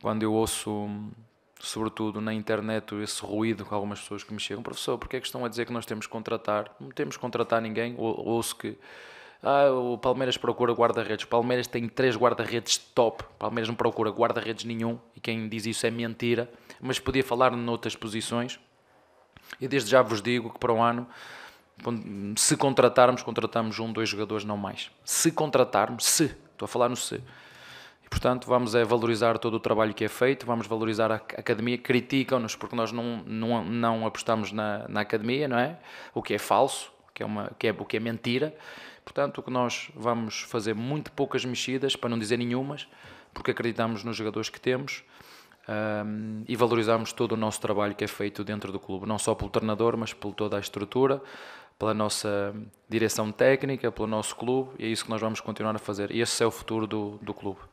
quando eu ouço, sobretudo na internet, esse ruído com algumas pessoas que me chegam, professor, porque é que estão a dizer que nós temos que contratar? Não temos que contratar ninguém, ou, ouço que. Ah, o Palmeiras procura guarda-redes. O Palmeiras tem três guarda-redes top. O Palmeiras não procura guarda-redes nenhum. E quem diz isso é mentira. Mas podia falar noutras posições. E desde já vos digo que para um ano, se contratarmos, contratamos um, dois jogadores, não mais. Se contratarmos, se, estou a falar no se, Portanto, vamos é valorizar todo o trabalho que é feito, vamos valorizar a academia. Criticam-nos porque nós não, não, não apostamos na, na academia, não é? O que é falso, que é uma, que é, o que é mentira. Portanto, o que nós vamos fazer muito poucas mexidas, para não dizer nenhumas, porque acreditamos nos jogadores que temos um, e valorizamos todo o nosso trabalho que é feito dentro do clube, não só pelo treinador, mas por toda a estrutura, pela nossa direção técnica, pelo nosso clube, e é isso que nós vamos continuar a fazer. E esse é o futuro do, do clube.